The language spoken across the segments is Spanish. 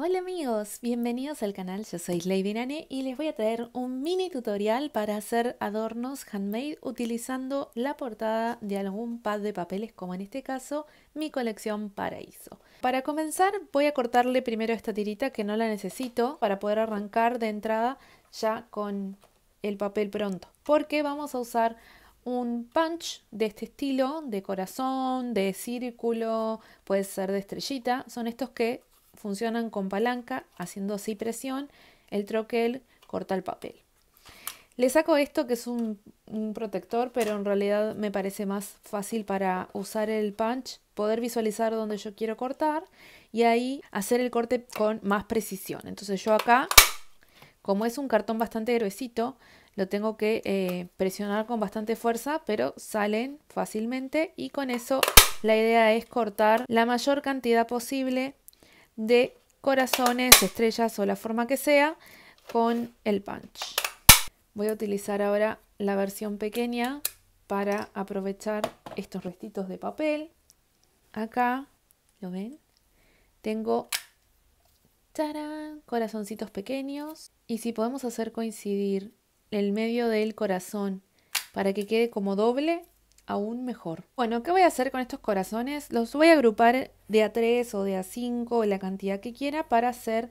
Hola amigos, bienvenidos al canal, yo soy Lady Nane y les voy a traer un mini tutorial para hacer adornos handmade utilizando la portada de algún pad de papeles como en este caso mi colección Paraíso. Para comenzar voy a cortarle primero esta tirita que no la necesito para poder arrancar de entrada ya con el papel pronto porque vamos a usar un punch de este estilo, de corazón, de círculo, puede ser de estrellita, son estos que funcionan con palanca, haciendo así presión, el troquel corta el papel. Le saco esto que es un, protector, pero en realidad me parece más fácil para usar el punch, poder visualizar donde yo quiero cortar y ahí hacer el corte con más precisión. Entonces yo acá, como es un cartón bastante gruesito, lo tengo que eh, presionar con bastante fuerza, pero salen fácilmente y con eso la idea es cortar la mayor cantidad posible de corazones, estrellas o la forma que sea con el punch. Voy a utilizar ahora la versión pequeña para aprovechar estos restitos de papel. Acá, ¿lo ven? Tengo ¡tarán! corazoncitos pequeños. Y si podemos hacer coincidir el medio del corazón para que quede como doble, aún mejor. Bueno, ¿qué voy a hacer con estos corazones? Los voy a agrupar de a 3 o de a 5, la cantidad que quiera, para hacer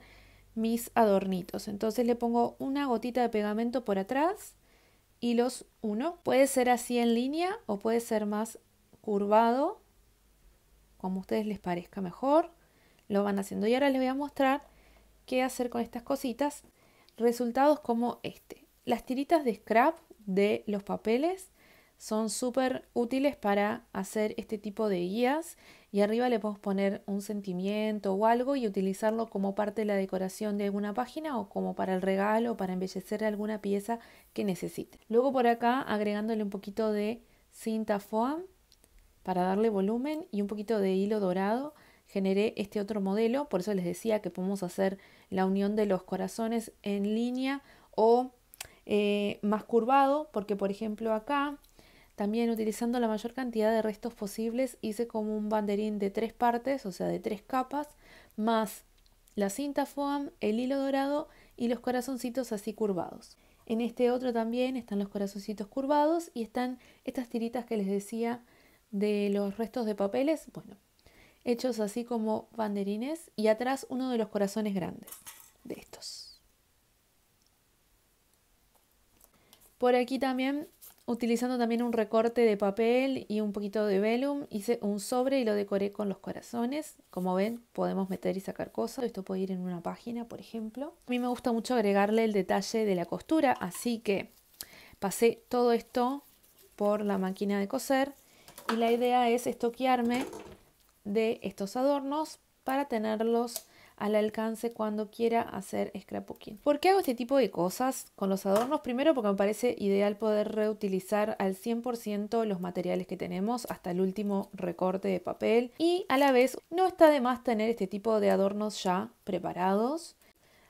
mis adornitos. Entonces le pongo una gotita de pegamento por atrás y los uno. Puede ser así en línea o puede ser más curvado, como a ustedes les parezca mejor. Lo van haciendo y ahora les voy a mostrar qué hacer con estas cositas. Resultados como este. Las tiritas de scrap de los papeles son súper útiles para hacer este tipo de guías y arriba le podemos poner un sentimiento o algo y utilizarlo como parte de la decoración de alguna página o como para el regalo o para embellecer alguna pieza que necesite. Luego por acá agregándole un poquito de cinta foam para darle volumen y un poquito de hilo dorado generé este otro modelo, por eso les decía que podemos hacer la unión de los corazones en línea o eh, más curvado, porque por ejemplo acá también utilizando la mayor cantidad de restos posibles hice como un banderín de tres partes, o sea, de tres capas, más la cinta foam, el hilo dorado y los corazoncitos así curvados. En este otro también están los corazoncitos curvados y están estas tiritas que les decía de los restos de papeles, bueno, hechos así como banderines y atrás uno de los corazones grandes de estos. Por aquí también utilizando también un recorte de papel y un poquito de velum, hice un sobre y lo decoré con los corazones. Como ven, podemos meter y sacar cosas. Esto puede ir en una página, por ejemplo. A mí me gusta mucho agregarle el detalle de la costura, así que pasé todo esto por la máquina de coser y la idea es estoquearme de estos adornos para tenerlos al alcance cuando quiera hacer scrapbooking. ¿Por qué hago este tipo de cosas con los adornos? Primero porque me parece ideal poder reutilizar al 100% los materiales que tenemos hasta el último recorte de papel y a la vez no está de más tener este tipo de adornos ya preparados.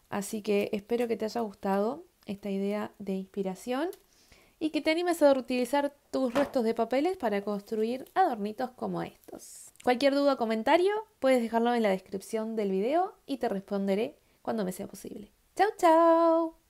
Así que espero que te haya gustado esta idea de inspiración y que te animes a utilizar tus restos de papeles para construir adornitos como estos. Cualquier duda o comentario puedes dejarlo en la descripción del video y te responderé cuando me sea posible. ¡Chao, chao!